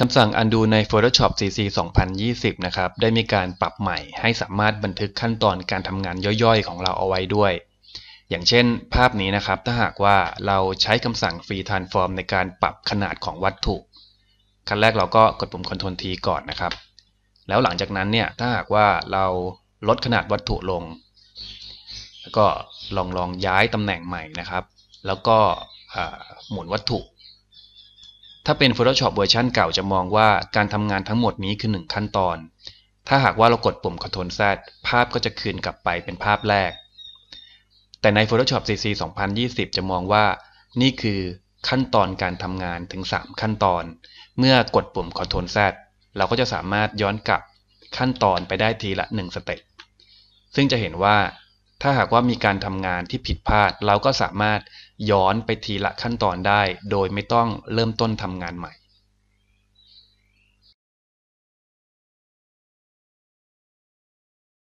คำสั่ง undo ใน Photoshop CC 2020นะครับได้มีการปรับใหม่ให้สามารถบันทึกขั้นตอนการทำงานย่อยๆ ของเราเอาไว้ด้วย อย่างเช่นภาพนี้นะครับถ้าหากว่าเราใช้คำสั่ง Free Transform ในการปรับขนาดของวัตถุขั้นแรกเราก็กดปุ่ม Ctrl T ก่อนนะครับ แล้วหลังจากนั้นเนี่ยถ้าหากว่าเราลดขนาดวัตถุลง แล้วก็ลองลองย้ายตำแหน่งใหม่นะครับ แล้วก็หมุนวัตถุถ้าเป็น Photoshop เวอร์ชันเก่า จะมองว่าการทำงานทั้งหมดนี้คือ 1 ขั้นตอน ถ้าหากว่าเรากดปุ่ม Ctrl Z ภาพก็จะคืนกลับไปเป็นภาพแรก แต่ใน Photoshop CC 2020 จะมองว่านี่คือขั้นตอนการทำงานถึง 3 ขั้นตอน เมื่อกดปุ่ม Ctrl Z เราก็จะสามารถย้อนกลับขั้นตอนไปได้ทีละ 1 สเต็ป ซึ่งจะเห็นว่าถ้าหากว่ามีการทำงานที่ผิดพลาดเราก็สามารถย้อนไปทีละขั้นตอนได้โดยไม่ต้องเริ่มต้นทำงานใหม่